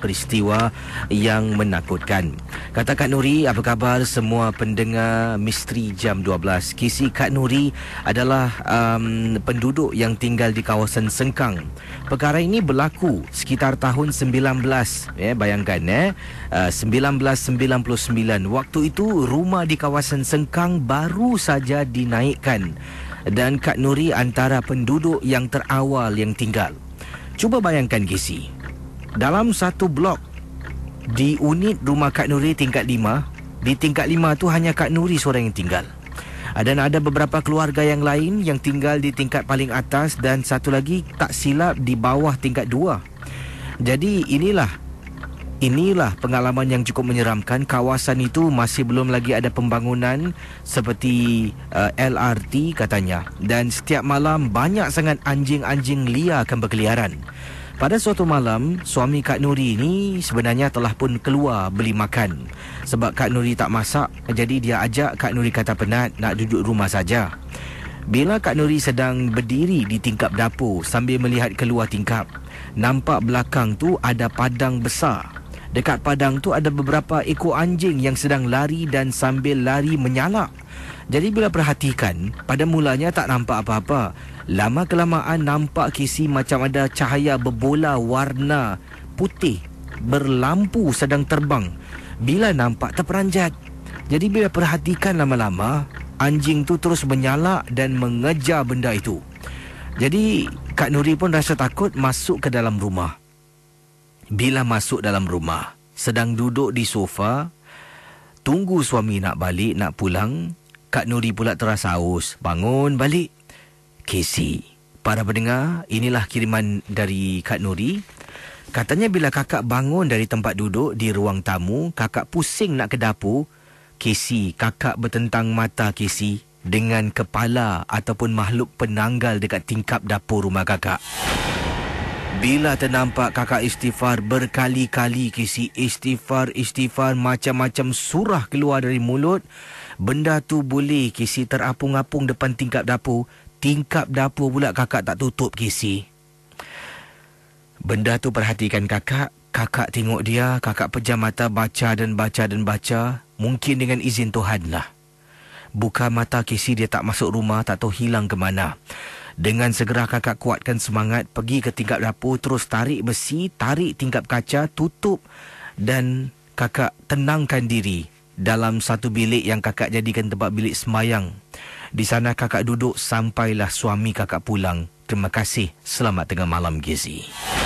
peristiwa yang menakutkan. Kata Kak Nuri, apa khabar semua pendengar Misteri Jam 12? Kisi Kak Nuri adalah um, penduduk yang tinggal di kawasan Sengkang. Perkara ini berlaku sekitar tahun 19, eh, ya, bayangkan eh, 1999. Uh, Waktu itu rumah di kawasan Sengkang baru saja dinaikkan dan Kak Nuri antara penduduk yang terawal yang tinggal. Cuba bayangkan Gisi, dalam satu blok di unit rumah Kak Nuri tingkat 5 di tingkat 5 tu hanya Kak Nuri seorang yang tinggal dan ada beberapa keluarga yang lain yang tinggal di tingkat paling atas dan satu lagi tak silap di bawah tingkat 2 jadi inilah Inilah pengalaman yang cukup menyeramkan. Kawasan itu masih belum lagi ada pembangunan seperti uh, eh, LRT katanya. Dan setiap malam banyak sangat anjing-anjing liar akan berkeliaran. Pada suatu malam, suami Kak Nuri ni sebenarnya telah pun keluar beli makan. Sebab Kak Nuri tak masak, jadi dia ajak Kak Nuri kata penat nak duduk rumah saja. Bila Kak Nuri sedang berdiri di tingkap dapur sambil melihat keluar tingkap, nampak belakang tu ada padang besar Dekat padang tu ada beberapa ekor anjing yang sedang lari dan sambil lari menyalak. Jadi bila perhatikan, pada mulanya tak nampak apa-apa. Lama kelamaan nampak kisi macam ada cahaya berbola warna putih berlampu sedang terbang. Bila nampak terperanjat. Jadi bila perhatikan lama-lama, anjing tu terus menyalak dan mengejar benda itu. Jadi Kak Nuri pun rasa takut masuk ke dalam rumah bila masuk dalam rumah sedang duduk di sofa tunggu suami nak balik nak pulang Kak Nuri pula terasa haus bangun balik Casey para pendengar inilah kiriman dari Kak Nuri katanya bila kakak bangun dari tempat duduk di ruang tamu kakak pusing nak ke dapur Casey kakak bertentang mata Casey dengan kepala ataupun makhluk penanggal dekat tingkap dapur rumah kakak bila ternampak kakak istighfar berkali-kali kisi istighfar, istighfar macam-macam surah keluar dari mulut, benda tu boleh kisi terapung-apung depan tingkap dapur. Tingkap dapur pula kakak tak tutup kisi. Benda tu perhatikan kakak. Kakak tengok dia, kakak pejam mata baca dan baca dan baca. Mungkin dengan izin Tuhan lah. Buka mata kisi dia tak masuk rumah, tak tahu hilang ke mana. Dengan segera kakak kuatkan semangat, pergi ke tingkap dapur, terus tarik besi, tarik tingkap kaca, tutup dan kakak tenangkan diri dalam satu bilik yang kakak jadikan tempat bilik semayang. Di sana kakak duduk sampailah suami kakak pulang. Terima kasih. Selamat tengah malam, Gizi.